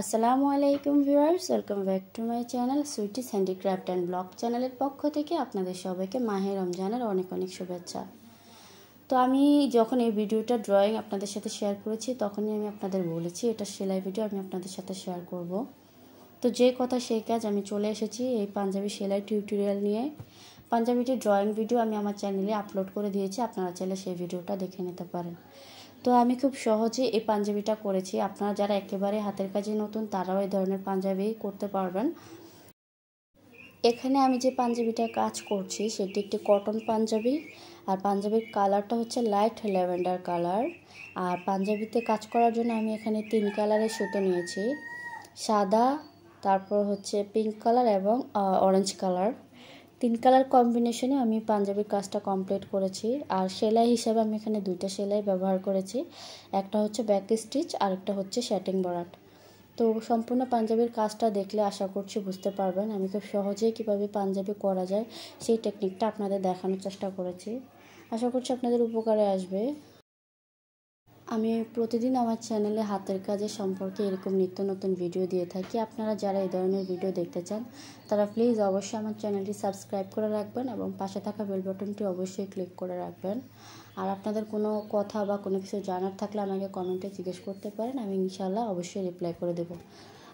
আসসালামু আলাইকুম viewers welcome back to my channel Sweety's handicraft and blog চ্যানেলের পক্ষ থেকে আপনাদের সবাইকে মাহে রমজানের অনেক অনেক শুভেচ্ছা তো আমি যখন এই ভিডিওটা ড্রয়িং আপনাদের সাথে শেয়ার করেছি তখনই আমি আপনাদের বলেছি এটা সেলাই ভিডিও আমি আপনাদের সাথে শেয়ার করব তো যে কথা সেই কাজ আমি চলে এসেছি এই পাঞ্জাবি সেলাই টিউটোরিয়াল নিয়ে পাঞ্জাবিটি ড্রয়িং ভিডিও আমি আমার চ্যানেলে আপলোড করে দিয়েছি আপনারা চাইলে সেই ভিডিওটা দেখে নিতে পারেন তো আমি খুব সহজে এই পাঞ্জাবিটা করেছি আপনারা যারা একেবারে হাতের কাজে নতুন তারাও এই ধরনের পাঞ্জাবি করতে পারবেন এখানে আমি যে পাঞ্জাবিটা কাজ করছি সেটি একটি কটন পাঞ্জাবি আর পাঞ্জাবির কালারটা হচ্ছে লাইট ল্যাভেন্ডার কালার আর পাঞ্জাবিতে কাজ করার জন্য আমি এখানে তিন কালারের সুতো নিয়েছি সাদা তারপর হচ্ছে পিঙ্ক কালার এবং অরেঞ্জ কালার তিন কালার কম্বিনেশনে আমি পাঞ্জাবির কাজটা কমপ্লিট করেছি আর সেলাই হিসাবে আমি এখানে দুইটা সেলাই ব্যবহার করেছি একটা হচ্ছে ব্যাক স্টিচ আর একটা হচ্ছে শ্যাটিং বরাট তো সম্পূর্ণ পাঞ্জাবির কাজটা দেখলে আশা করছি বুঝতে পারবেন আমি খুব সহজেই কীভাবে পাঞ্জাবি করা যায় সেই টেকনিকটা আপনাদের দেখানোর চেষ্টা করেছি আশা করছি আপনাদের উপকারে আসবে আমি প্রতিদিন আমার চ্যানেলে হাতের কাজের সম্পর্কে এরকম নিত্য নতুন ভিডিও দিয়ে থাকি আপনারা যারা এই ধরনের ভিডিও দেখতে চান তারা প্লিজ অবশ্যই আমার চ্যানেলটি সাবস্ক্রাইব করে রাখবেন এবং পাশে থাকা বেল বেলবটনটি অবশ্যই ক্লিক করে রাখবেন আর আপনাদের কোনো কথা বা কোনো কিছু জানার থাকলে আমাকে কমেন্টে জিজ্ঞেস করতে পারেন আমি ইনশাল্লাহ অবশ্যই রিপ্লাই করে দেবো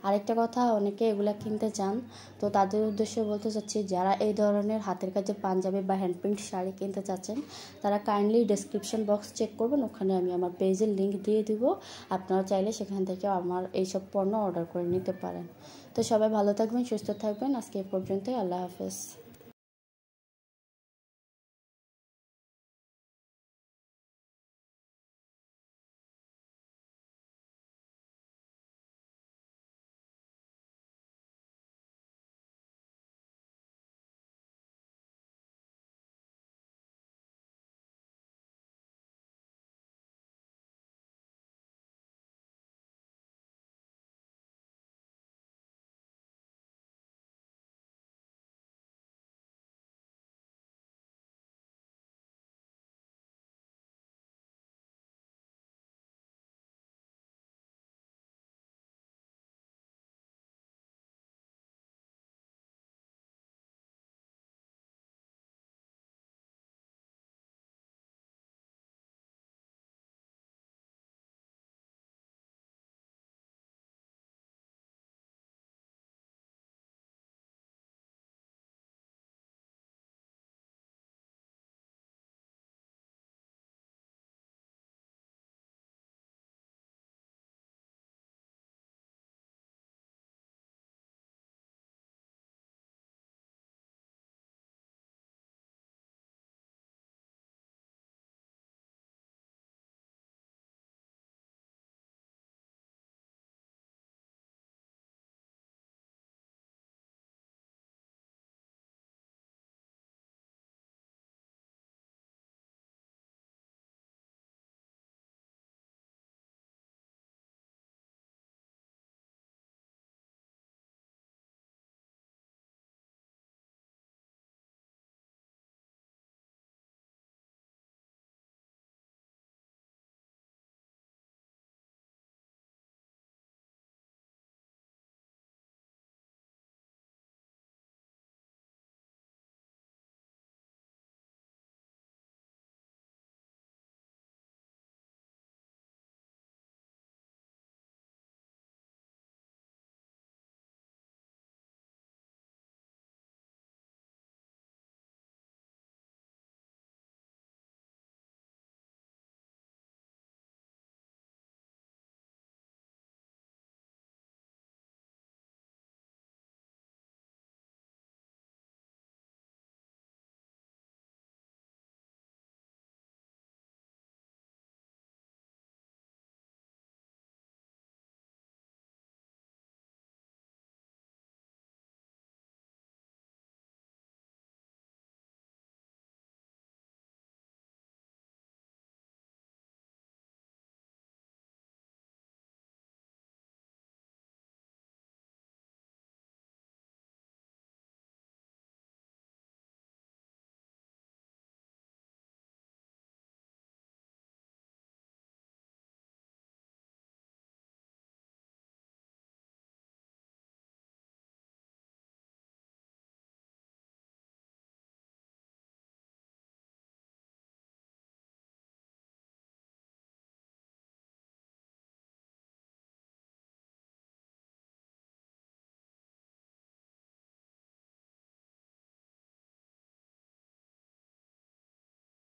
আরেকটা কথা অনেকে এগুলা কিনতে চান তো তাদের উদ্দেশ্যে বলতে চাচ্ছি যারা এই ধরনের হাতের কাজে পাঞ্জাবি বা হ্যান্ডপ্রিন্ট শাড়ি কিনতে চাচ্ছেন তারা কাইন্ডলি ডেসক্রিপশন বক্স চেক করবেন ওখানে আমি আমার পেজের লিঙ্ক দিয়ে দিব আপনারা চাইলে সেখান থেকে আমার এইসব পণ্য অর্ডার করে নিতে পারেন তো সবাই ভালো থাকবেন সুস্থ থাকবেন আজকে এ পর্যন্তই আল্লাহ হাফেজ